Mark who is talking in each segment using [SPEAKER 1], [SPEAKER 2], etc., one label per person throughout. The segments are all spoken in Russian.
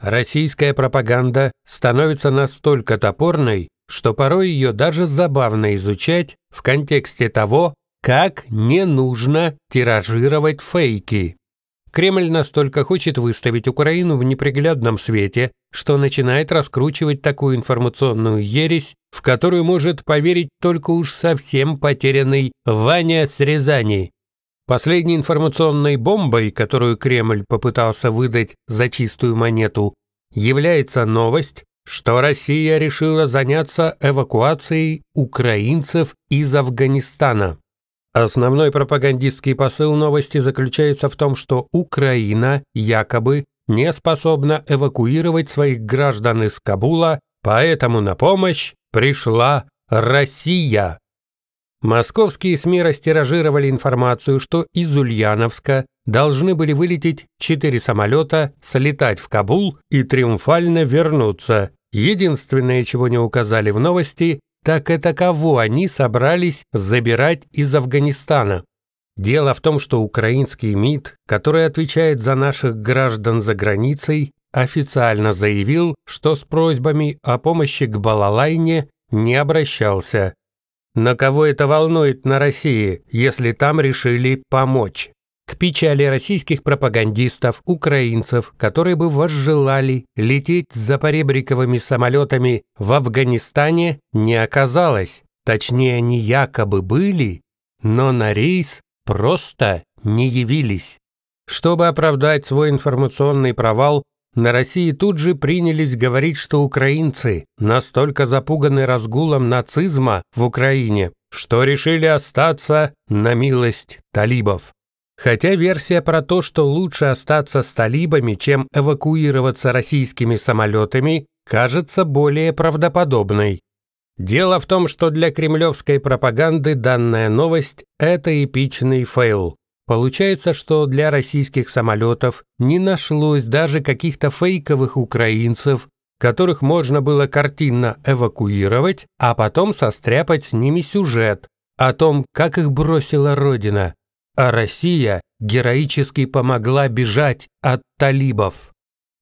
[SPEAKER 1] Российская пропаганда становится настолько топорной, что порой ее даже забавно изучать в контексте того, как не нужно тиражировать фейки. Кремль настолько хочет выставить Украину в неприглядном свете, что начинает раскручивать такую информационную ересь, в которую может поверить только уж совсем потерянный Ваня с Рязани. Последней информационной бомбой, которую Кремль попытался выдать за чистую монету, является новость, что Россия решила заняться эвакуацией украинцев из Афганистана. Основной пропагандистский посыл новости заключается в том, что Украина якобы не способна эвакуировать своих граждан из Кабула, поэтому на помощь пришла Россия. Московские СМИ растиражировали информацию, что из Ульяновска должны были вылететь четыре самолета, слетать в Кабул и триумфально вернуться. Единственное, чего не указали в новости, так это кого они собрались забирать из Афганистана. Дело в том, что украинский МИД, который отвечает за наших граждан за границей, официально заявил, что с просьбами о помощи к Балалайне не обращался. Но кого это волнует на России, если там решили помочь? К печали российских пропагандистов, украинцев, которые бы возжелали лететь за поребриковыми самолетами в Афганистане, не оказалось. Точнее, они якобы были, но на рейс просто не явились. Чтобы оправдать свой информационный провал, на России тут же принялись говорить, что украинцы настолько запуганы разгулом нацизма в Украине, что решили остаться на милость талибов. Хотя версия про то, что лучше остаться с талибами, чем эвакуироваться российскими самолетами, кажется более правдоподобной. Дело в том, что для кремлевской пропаганды данная новость – это эпичный фейл. Получается, что для российских самолетов не нашлось даже каких-то фейковых украинцев, которых можно было картинно эвакуировать, а потом состряпать с ними сюжет о том, как их бросила Родина. А Россия героически помогла бежать от талибов.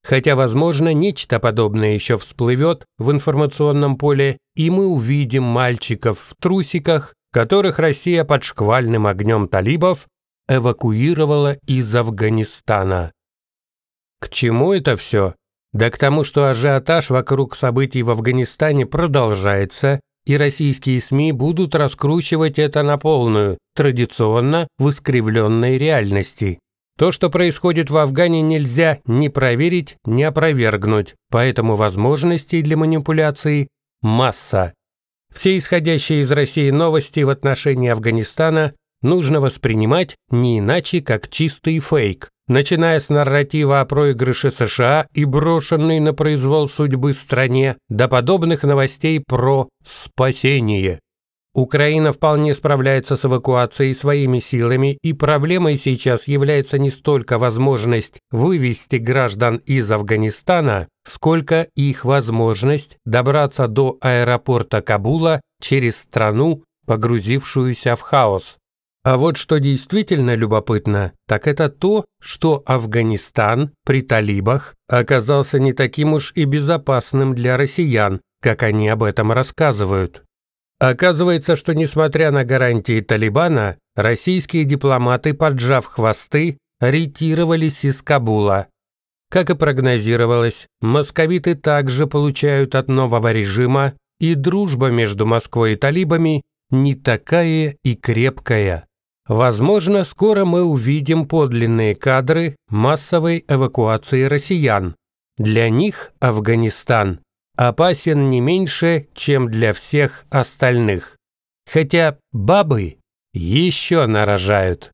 [SPEAKER 1] Хотя, возможно, нечто подобное еще всплывет в информационном поле, и мы увидим мальчиков в трусиках, которых Россия под шквальным огнем талибов эвакуировала из Афганистана. К чему это все? Да к тому, что ажиотаж вокруг событий в Афганистане продолжается, и российские СМИ будут раскручивать это на полную, традиционно в искривленной реальности. То, что происходит в Афгане, нельзя ни проверить, ни опровергнуть, поэтому возможностей для манипуляций масса. Все исходящие из России новости в отношении Афганистана нужно воспринимать не иначе, как чистый фейк, начиная с нарратива о проигрыше США и брошенной на произвол судьбы стране, до подобных новостей про «спасение». Украина вполне справляется с эвакуацией своими силами, и проблемой сейчас является не столько возможность вывести граждан из Афганистана, сколько их возможность добраться до аэропорта Кабула через страну, погрузившуюся в хаос. А вот что действительно любопытно, так это то, что Афганистан при талибах оказался не таким уж и безопасным для россиян, как они об этом рассказывают. Оказывается, что несмотря на гарантии Талибана, российские дипломаты, поджав хвосты, ретировались из Кабула. Как и прогнозировалось, московиты также получают от нового режима, и дружба между Москвой и талибами не такая и крепкая. Возможно, скоро мы увидим подлинные кадры массовой эвакуации россиян. Для них Афганистан опасен не меньше, чем для всех остальных. Хотя бабы еще нарожают.